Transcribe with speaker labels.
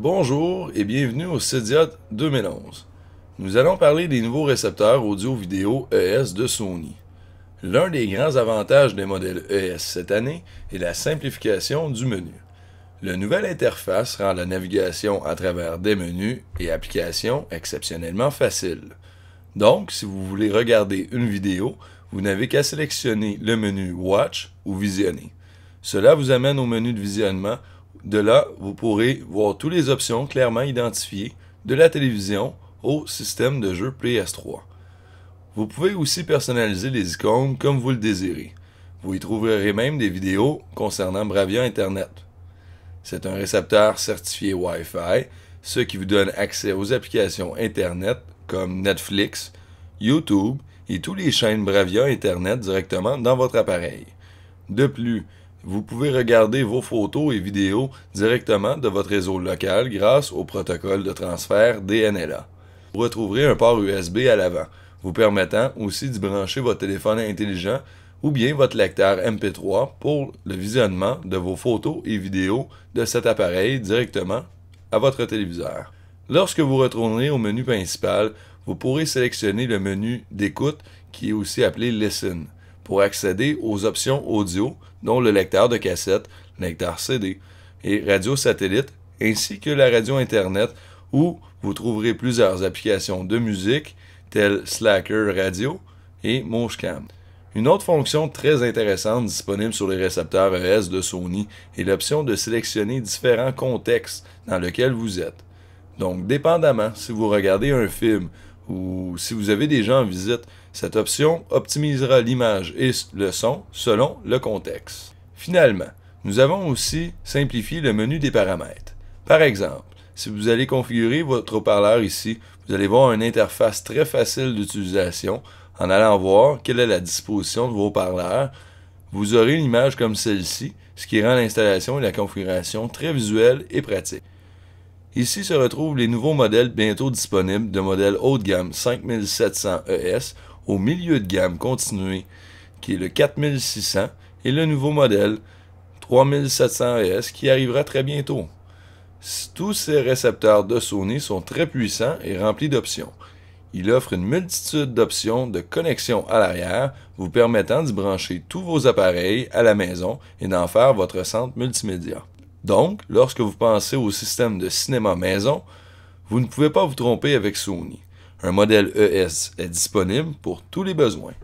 Speaker 1: Bonjour et bienvenue au CEDIAT 2011. Nous allons parler des nouveaux récepteurs audio-vidéo ES de Sony. L'un des grands avantages des modèles ES cette année est la simplification du menu. La nouvelle interface rend la navigation à travers des menus et applications exceptionnellement facile. Donc, si vous voulez regarder une vidéo, vous n'avez qu'à sélectionner le menu Watch ou Visionner. Cela vous amène au menu de visionnement de là, vous pourrez voir toutes les options clairement identifiées de la télévision au système de jeu PS3. Vous pouvez aussi personnaliser les icônes comme vous le désirez. Vous y trouverez même des vidéos concernant Bravia Internet. C'est un récepteur certifié Wi-Fi, ce qui vous donne accès aux applications Internet comme Netflix, YouTube et toutes les chaînes Bravia Internet directement dans votre appareil. De plus, vous pouvez regarder vos photos et vidéos directement de votre réseau local grâce au protocole de transfert DNLA. Vous retrouverez un port USB à l'avant, vous permettant aussi d'y brancher votre téléphone intelligent ou bien votre lecteur MP3 pour le visionnement de vos photos et vidéos de cet appareil directement à votre téléviseur. Lorsque vous retournez au menu principal, vous pourrez sélectionner le menu d'écoute qui est aussi appelé Listen pour accéder aux options audio, dont le lecteur de cassette, lecteur CD et radio satellite, ainsi que la radio Internet, où vous trouverez plusieurs applications de musique, telles Slacker Radio et Moshcam. Une autre fonction très intéressante disponible sur les récepteurs ES de Sony est l'option de sélectionner différents contextes dans lesquels vous êtes. Donc, dépendamment si vous regardez un film ou si vous avez des gens en visite, cette option optimisera l'image et le son selon le contexte. Finalement, nous avons aussi simplifié le menu des paramètres. Par exemple, si vous allez configurer votre haut-parleur ici, vous allez voir une interface très facile d'utilisation. En allant voir quelle est la disposition de vos haut-parleurs, vous aurez une image comme celle-ci, ce qui rend l'installation et la configuration très visuelles et pratiques. Ici se retrouvent les nouveaux modèles bientôt disponibles de modèles haut de gamme 5700 ES au milieu de gamme continué qui est le 4600 et le nouveau modèle 3700 ES qui arrivera très bientôt. Tous ces récepteurs de Sony sont très puissants et remplis d'options. Il offre une multitude d'options de connexion à l'arrière, vous permettant d'y brancher tous vos appareils à la maison et d'en faire votre centre multimédia. Donc, lorsque vous pensez au système de cinéma maison, vous ne pouvez pas vous tromper avec Sony. Un modèle ES est disponible pour tous les besoins.